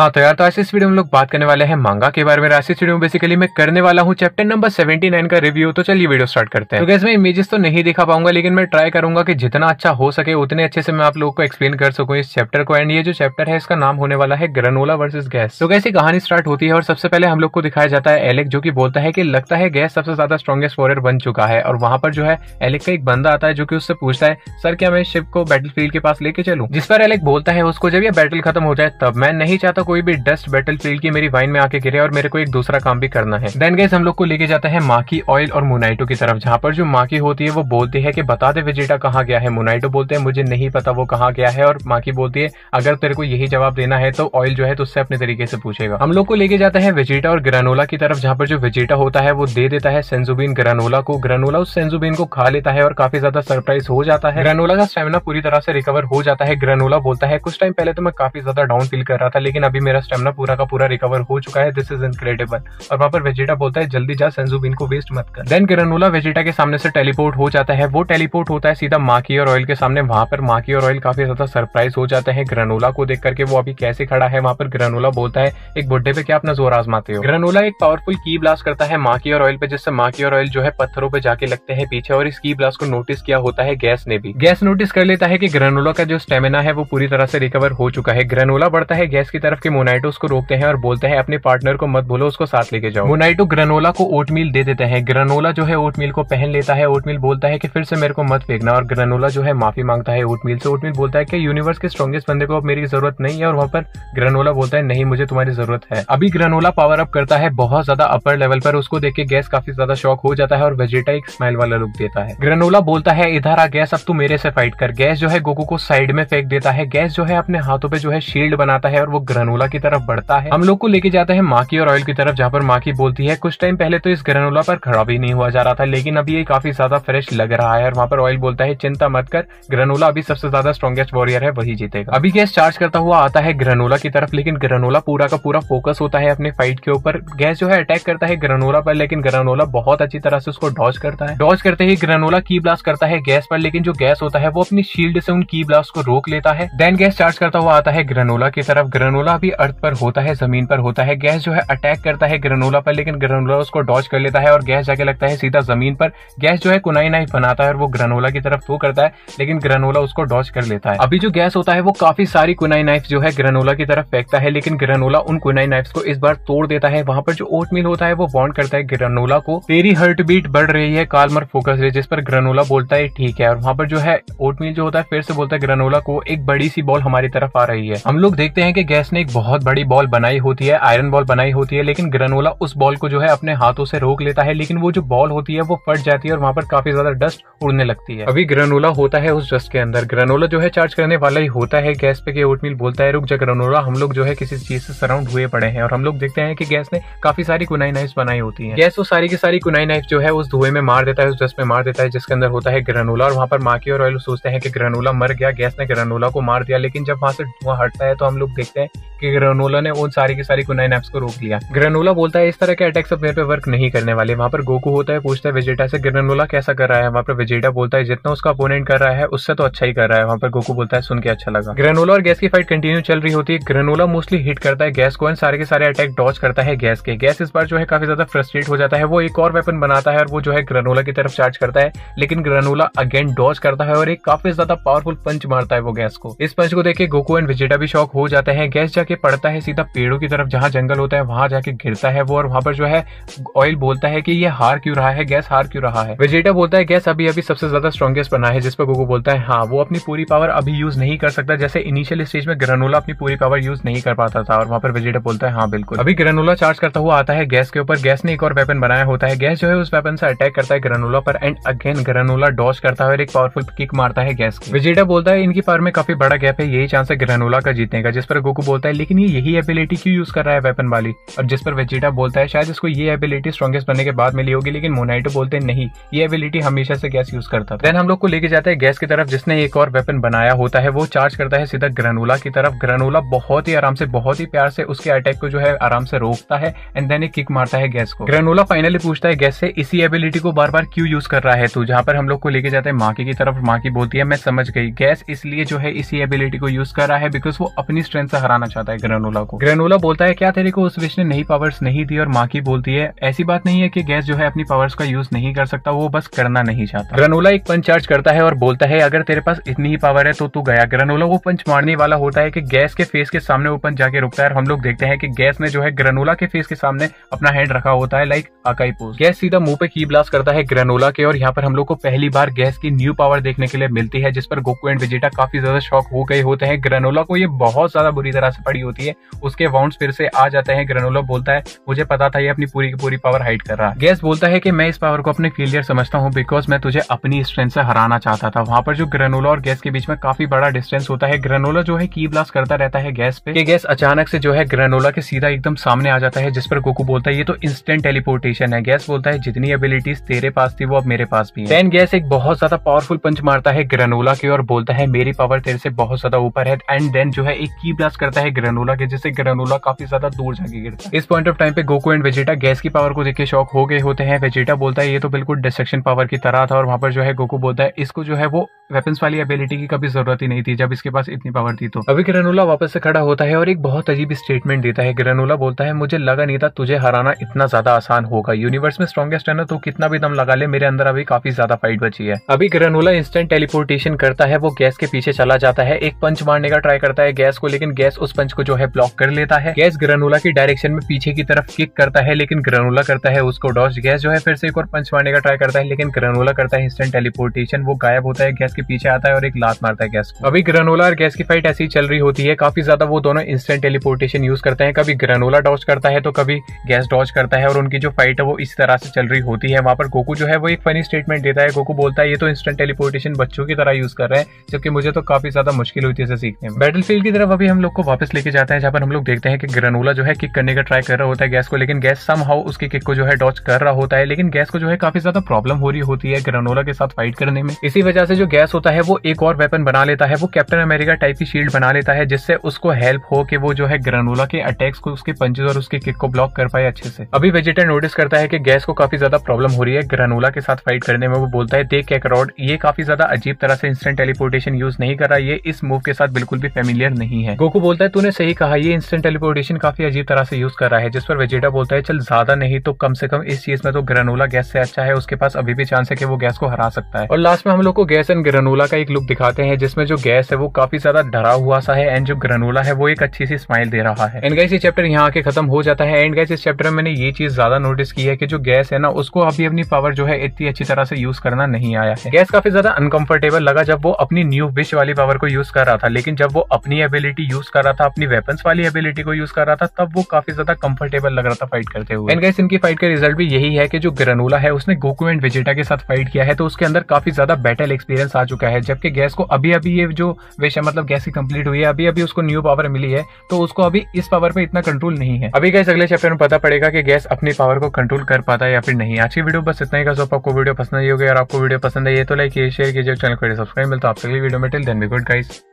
हाँ तो यार तो आज इस वीडियो में हम लोग बात करने वाले हैं मांगा के बारे में आज इस वीडियो में बेसिकली मैं करने वाला हूँ चैप्टर नंबर 79 का रिव्यू तो चलिए वीडियो स्टार्ट करते हैं तो कैसे मैं इमेजेस तो नहीं दिखा पाऊंगा लेकिन मैं ट्राई करूंगा कि जितना अच्छा हो सके उतने अच्छे से मैं आप लोगों को एक्सप्लेन कर सकूँ इस चैप्टर को एंड ये जो चैप्टर है इसका नाम होने वाला है ग्रनोला वर्सेज गैस तो कैसी कहानी स्टार्ट होती है और सबसे पहले हम लोग को दिखाया जाता है एलेक् जो की बोलता है की लगता है गैस सबसे ज्यादा स्ट्रॉगेस्ट वॉरियर बन चुका है और वहाँ पर जो है एलेक् का एक बंदा आता है जो की उससे पूछता है सर क्या मैं शिप को बैटल के पास लेके चलू जिस पर एलेक् बोलता है उसको जब यह बैटल खत्म हो जाए तब मैं नहीं चाहता कोई भी डस्ट बैटल फील्ड की मेरी वाइन में आके गिरे और मेरे को एक दूसरा काम भी करना है देन गेस हम लोग को लेके जाता है माकी ऑयल और मोनाइटो की तरफ जहाँ पर जो माकी होती है वो बोलती है कि बता दे विजेटा कहाँ गया है मोनाइटो बोलते हैं मुझे नहीं पता वो कहाँ गया है और माकी बोलती है अगर तेरे को यही जवाब देना है तो ऑयल जो है तो उससे अपने तरीके से पूछेगा हम लोग को लेके जाता है विजेटा और ग्रेनोला की तरफ जहाँ पर जो विजेटा होता है वो दे देता है सेंजुबिन ग्रेनोला को ग्रेनोला उस सेंजुबिन को खा लेता है और काफी ज्यादा सरप्राइज हो जाता है ग्रेनोला का स्टेमिना पूरी तरह से रिकवर हो जाता है ग्रेनोला बोलता है कुछ टाइम पहले तो मैं काफी ज्यादा डाउन फील कर रहा था लेकिन अभी अभी मेरा स्टेमिना पूरा का पूरा रिकवर हो चुका है दिस इज इनक्रेडिबल और वहां पर वेजिटा बोलता है जल्दी जा संजूबिन को वेस्ट मत कर देन ग्रनोला वेजिटा के सामने से टेलीपोर्ट हो जाता है वो टेलीपोर्ट होता है सीधा माकी और ऑयल के सामने वहां पर माकी और ऑयल काफी ज्यादा सरप्राइज हो जाते हैं ग्रनोला को देख करके वो अभी कैसे खड़ा है वहां पर ग्रनोला बोलता है एक बुढ़े पे क्या अपना जोर आजमाते हो ग्रनोला एक पावरफुल की ब्लास्ट करता है माकी और ऑयल पे जिससे माकी और ऑयल जो है पत्थरों पे जाके लगते हैं पीछे और इस की ब्लास्ट को नोटिस किया होता है गैस ने भी गैस नोटिस कर लेता है की ग्रनोला का जो स्टेमिना है वो पूरी तरह से रिकवर हो चुका है ग्रनोला बढ़ता है गैस की तरफ के मोनाइटो उसको रोकते हैं और बोलते हैं अपने पार्टनर को मत बोलो उसको साथ लेके जाओ मोनाइटो ग्रनोला को ओटमील दे देते हैं ग्रनोला जो है ओटमील को पहन लेता है ओटमील बोलता है कि फिर से मेरे को मत फेंकना और ग्रनोला जो है माफी मांगता है ओटमील से ओटमील बोलता है कि यूनिवर्स के स्ट्रॉगेस्ट बंदे को अब मेरी जरूरत नहीं है और वहाँ पर ग्रनोला बोलता है नहीं मुझे तुम्हारी जरूरत है अभी ग्रनोला पावर अप करता है बहुत ज्यादा अपर लेवल पर उसको देख के गैस काफी ज्यादा शॉक हो जाता है और वेजेटा एक स्माइल वाला लुक देता है ग्रनोला बोलता है इधर आ गैस अब तू मेरे से फाइट कर गैस जो है गोकू को साइड में फेंक देता है गैस जो है अपने हाथों पे जो है शील्ड बनाता है और वो ग्रनोला ग्रेनोला की तरफ बढ़ता है हम लोग को लेके जाते हैं माकी और ऑयल की तरफ जहाँ पर माकी बोलती है कुछ टाइम पहले तो इस ग्रेनोला पर खराबी नहीं हुआ जा रहा था लेकिन अभी ये काफी ज्यादा फ्रेश लग रहा है और वहाँ पर ऑयल बोलता है चिंता मत कर ग्रेनोला अभी सबसे ज्यादा स्ट्रॉगेस्ट वॉरियर है वही जीतेगा अभी गैस चार्ज करता हुआ आता है ग्रेनोला की तरफ लेकिन ग्रेनोला पूरा का पूरा फोकस होता है अपने फाइट के ऊपर गैस जो है अटैक करता है ग्रेनोला पर लेकिन ग्रेनोला बहुत अच्छी तरह से उसको डॉज करता है डॉज करते ही ग्रेनोला की ब्लास्ट करता है गैस पर लेकिन जो गैस होता है वो अपनी शील्ड से उन की ब्लास्ट को रोक लेता है देन गैस चार्ज करता हुआ आता है ग्रेनोला की तरफ ग्रेनोला अभी भी अर्थ पर होता है जमीन पर होता है गैस जो है अटैक करता है ग्रेनोला पर लेकिन ग्रेनोला उसको डॉच कर लेता है और गैस जाके लगता है सीधा जमीन पर गैस जो है कुनाई नाइफ बनाता है और वो ग्रेनोला की तरफ थ्रो करता है लेकिन ग्रेनोला उसको डॉच कर लेता है अभी जो गैस होता है वो काफी सारी कुनाई नाइफ जो है ग्रेनोला की तरफ फेंकता है लेकिन ग्रेनोला उन कुनाई नाइफ को इस बार तोड़ देता है वहां पर जो मिल होता है वो बॉन्ड करता है ग्रेनोला को तेरी हर्ट बीट बढ़ रही है कालमर फोकस जिस पर ग्रेनोला बोलता है ठीक है और वहां पर जो है मिल जो होता है फिर से बोलता है ग्रेनोला को एक बड़ी सी बॉल हमारी तरफ आ रही है हम लोग देखते हैं कि गैस ने एक बहुत बड़ी बॉल बनाई होती है आयरन बॉल बनाई होती है लेकिन ग्रेनोला उस बॉल को जो है अपने हाथों से रोक लेता है लेकिन वो जो बॉल होती है वो फट जाती है और वहां पर काफी ज्यादा डस्ट उड़ने लगती है अभी ग्रेनोला होता है उस डस्ट के अंदर ग्रेनोला जो है चार्ज करने वाला ही होता है गैस पे के ओटमील बोलता है रुक जा ग्रेनोला हम लोग जो है किसी चीज से सराउंड हुए पड़े हैं और हम लोग देखते हैं कि गैस ने काफी सारी कुनाई नाइफ बनाई होती है गैस वो सारी की सारी कुनाई नाइफ जो है उस धुएं में मार देता है उस डस्ट में मार देता है जिसके अंदर होता है ग्रेनोला और वहां पर माकी और ऑयल सोचते हैं कि ग्रेनोला मर गया गैस ने ग्रेनोला को मार दिया लेकिन जब वहां से धुआं हटता है तो हम लोग देखते हैं कि ग्रेनोला ने उन सारी की सारी कुनाइन एप्स को रोक लिया ग्रेनोला बोलता है इस तरह के अटैक्स अब मेरे पे वर्क नहीं करने वाले वहां पर गोकू होता है पूछता है विजेटा से ग्रेनोला कैसा कर रहा है वहां पर विजेटा बोलता है जितना उसका अपोनेंट कर रहा है उससे तो अच्छा ही कर रहा है वहां पर गोकू बोलता है सुन के अच्छा लगा ग्रेनोला और गैस की फाइट कंटिन्यू चल रही होती है ग्रेनोला मोस्टली हिट करता है गैस को एंड सारे के सारे अटैक डॉच करता है गैस के गैस इस बार जो है काफी ज्यादा फ्रस्ट्रेट हो जाता है वो एक और वेपन बनाता है और वो जो है ग्रेनोला की तरफ चार्ज करता है लेकिन ग्रेनोला अगेन डॉच करता है और एक काफी ज्यादा पावरफुल पंच मारता है वो गैस को इस पंच को देख के गोकू एंड विजेटा भी शॉक हो जाता है गैस जाके जाके पड़ता है सीधा पेड़ों की तरफ जहाँ जंगल होता है वहां जाके गिरता है वो और वहां पर जो है ऑयल बोलता है कि ये हार क्यों रहा है गैस हार क्यों रहा है वेजेटा बोलता है गैस अभी अभी सबसे ज्यादा स्ट्रॉगेस्ट बना है जिस पर गोगो बोलता है हाँ वो अपनी पूरी पावर अभी यूज नहीं कर सकता जैसे इनिशियल स्टेज में ग्रेनोला अपनी पूरी पावर यूज नहीं कर पाता था और वहां पर वेजेटा बोलता है हाँ बिल्कुल अभी ग्रेनोला चार्ज करता हुआ आता है गैस के ऊपर गैस ने एक और वेपन बनाया होता है गैस जो है उस वेपन से अटैक करता है ग्रेनोला पर एंड अगेन ग्रेनोला डॉच करता है और एक पावरफुल किक मारता है गैस को वेजेटा बोलता है इनकी पावर में काफी बड़ा गैप है यही चांस है ग्रेनोला का जीतने का जिस पर गोकू बोलता है लेकिन ये यही एबिलिटी क्यों यूज कर रहा है वेपन वाली और जिस पर वेजिटा बोलता है शायद इसको ये एबिलिटी स्ट्रॉगेस्ट बनने के बाद मिली होगी लेकिन मोनाइटो बोलते हैं नहीं ये एबिलिटी हमेशा से गैस यूज करता था देन हम लोग को लेके जाता है गैस की तरफ जिसने एक और वेपन बनाया होता है वो चार्ज करता है सीधा ग्रेनोला की तरफ ग्रेनोला बहुत ही आराम से बहुत ही प्यार से उसके अटैक को जो है आराम से रोकता है एंड देन एक किक मारता है गैस को ग्रेनोला फाइनली पूछता है गैस से इसी एबिलिटी को बार बार क्यों यूज कर रहा है तू जहाँ पर हम लोग को लेके जाते हैं माकी की तरफ माकी बोलती है मैं समझ गई गैस इसलिए जो है इसी एबिलिटी को यूज कर रहा है बिकॉज वो अपनी स्ट्रेंथ से हराना चाहता जाता है ग्रेनोला को ग्रेनोला बोलता है क्या तेरे को उस विश ने नई पावर्स नहीं दी और माँ की बोलती है ऐसी बात नहीं है कि गैस जो है अपनी पावर्स का यूज नहीं कर सकता वो बस करना नहीं चाहता ग्रेनोला एक पंच चार्ज करता है और बोलता है अगर तेरे पास इतनी ही पावर है तो तू गया ग्रेनोला वो पंच मारने वाला होता है कि गैस के फेस के सामने वो पंच जाके रुकता है और हम लोग देखते हैं कि गैस ने जो है ग्रेनोला के फेस के सामने अपना हैंड रखा होता है लाइक अकाई पोज गैस सीधा मुंह पे की ब्लास्ट करता है ग्रेनोला के और यहाँ पर हम लोग को पहली बार गैस की न्यू पावर देखने के लिए मिलती है जिस पर गोकू एंड विजेटा काफी ज्यादा शॉक हो गए होते हैं ग्रेनोला को ये बहुत ज्यादा बुरी तरह से पड़ी मारी होती है उसके वाउंड फिर से आ जाते हैं ग्रेनोलो बोलता है मुझे पता था ये अपनी पूरी की पूरी पावर हाइड कर रहा है गैस बोलता है कि मैं इस पावर को अपने फेलियर समझता हूँ बिकॉज मैं तुझे अपनी स्ट्रेंथ से हराना चाहता था वहां पर जो ग्रेनोला और गैस के बीच में काफी बड़ा डिस्टेंस होता है ग्रेनोला जो है की ब्लास्ट करता रहता है गैस पे गैस अचानक से जो है ग्रेनोला के सीधा एकदम सामने आ जाता है जिस पर गोकू बोलता है ये तो इंस्टेंट टेलीपोर्टेशन है गैस बोलता है जितनी एबिलिटीज तेरे पास थी वो अब मेरे पास भी है गैस एक बहुत ज्यादा पावरफुल पंच मारता है ग्रेनोला की और बोलता है मेरी पावर तेरे से बहुत ज्यादा ऊपर है एंड देन जो है एक की ब्लास्ट करता है ग्रेनोला के जिससे ग्रेनोला काफी ज्यादा दूर जाके गिरता है इस पॉइंट ऑफ टाइम पे गोको एंड वेजेटा गैस की पावर को देख के शॉक हो गए होते हैं वेजेटा बोलता है ये तो बिल्कुल डिस्ट्रक्शन पावर की तरह था और वहां पर जो है गोको बोलता है इसको जो है वो वेपन्स वाली एबिलिटी की कभी जरूरत ही नहीं थी जब इसके पास इतनी पावर थी तो अभी ग्रेनोला वापस से खड़ा होता है और एक बहुत अजीब स्टेटमेंट देता है ग्रेनोला बोलता है मुझे लगा नहीं था तुझे हराना इतना ज्यादा आसान होगा यूनिवर्स में स्ट्रॉगेस्ट है ना तो कितना भी दम लगा ले मेरे अंदर अभी काफी ज्यादा फाइट बची है अभी ग्रेनोला इंस्टेंट टेलीपोर्टेशन करता है वो गैस के पीछे चला जाता है एक पंच मारने का ट्राई करता है गैस को लेकिन गैस उस पंच को जो है ब्लॉक कर लेता है गैस ग्रेनोला की डायरेक्शन में पीछे की तरफ किक करता है लेकिन ग्रेनोला करता है उसको डॉज गैस जो है फिर से एक और पंच मारने का ट्राई करता है लेकिन ग्रेनोला करता है इंस्टेंट टेलीपोर्टेशन वो गायब होता है गैस के पीछे आता है और एक लात मारता है गैस को अभी ग्रेनोला और गैस की फाइट ऐसी चल रही होती है काफी ज्यादा वो दोनों इंस्टेंट टेलीपोर्टेशन यूज करते हैं कभी ग्रेनोला डॉज करता है तो कभी गैस डॉज करता है और उनकी जो फाइट है वो इस तरह से चल रही होती है वहां पर गोकू जो है वो एक फनी स्टेटमेंट देता है गोकू बोलता है ये तो इंस्टेंट टेलीपोर्टेशन बच्चों की तरह यूज कर रहे हैं जबकि मुझे तो काफी ज्यादा मुश्किल होती है इसे सीखने में बैटल की तरफ अभी हम लोग को वापस लेके जाते हैं जहां पर हम लोग देखते हैं कि ग्रेनोला जो है किक करने का ट्राई कर रहा होता है गैस को लेकिन गैस सम हाउ उसकी किक को जो है डॉच कर रहा होता है लेकिन गैस को जो है काफी ज्यादा प्रॉब्लम हो रही होती है ग्रेनोला के साथ फाइट करने में इसी वजह से जो गैस होता है वो एक और वेपन बना लेता है वो कैप्टन अमेरिका टाइप की शील्ड बना लेता है जिससे उसको हेल्प हो कि वो जो है ग्रेनोला के अटैक्स को उसके पंचेज और उसके किक को ब्लॉक कर पाए अच्छे से अभी वेजिटर नोटिस करता है कि गैस को काफी ज्यादा प्रॉब्लम हो रही है ग्रेनोला के साथ फाइट करने में वो बोलता है देख कैकरॉड ये काफी ज्यादा अजीब तरह से इंस्टेंट टेलीपोर्टेशन यूज नहीं कर रहा ये इस मूव के साथ बिल्कुल भी फेमिलियर नहीं है गोकू बोलता है तूने तुमने सही कहा ये इंस्टेंट टेलीपोर्टेशन काफी अजीब तरह से यूज कर रहा है जिस पर वेजेटा बोलता है चल ज्यादा नहीं तो कम से कम इस चीज में तो ग्रेनोला गैस से अच्छा है उसके पास अभी भी चांस है कि वो गैस को हरा सकता है और लास्ट में हम लोग को गैस एंड ग्रेनोला का एक लुक दिखाते हैं जिसमें जो गैस है वो काफी ज्यादा डरा हुआ सा है एंड जो ग्रेनोला है वो एक अच्छी सी स्माइल दे रहा है एंड गैस ये चैप्टर यहाँ आके खत्म हो जाता है एंड गैस इस चैप्टर में मैंने ये चीज ज्यादा नोटिस की है की जो गैस है ना उसको अभी अपनी पावर जो है इतनी अच्छी तरह से यूज करना नहीं आया है गैस काफी ज्यादा अनकंफर्टेबल लगा जब वो अपनी न्यू विश वाली पावर को यूज कर रहा था लेकिन जब वो अपनी एबिलिटी यूज कर रहा था अपनी वेपन्स वाली एबिलिटी को यूज कर रहा था तब वो काफी ज्यादा कंफर्टेबल लग रहा था फाइट करते हुए एंड गाइस इनकी फाइट का रिजल्ट भी यही है कि जो ग्रेनोला है उसने गोकू एंड विजेटा के साथ फाइट किया है तो उसके अंदर काफी ज्यादा बैटल एक्सपीरियंस आ चुका है जबकि गैस को अभी अभी ये जो विश है मतलब गैस की कंप्लीट हुई है अभी अभी उसको न्यू पावर मिली है तो उसको अभी इस पावर पर इतना कंट्रोल नहीं है अभी गैस अगले चैप्टर में पता पड़ेगा कि गैस अपनी पावर को कंट्रोल कर पाता है या फिर नहीं आज की वीडियो बस इतना ही सोप आपको वीडियो पसंद आई होगी और आपको वीडियो पसंद आई है तो लाइक शेयर कीजिए चैनल को सब्सक्राइब मिलता है लिए वीडियो में till then be good guys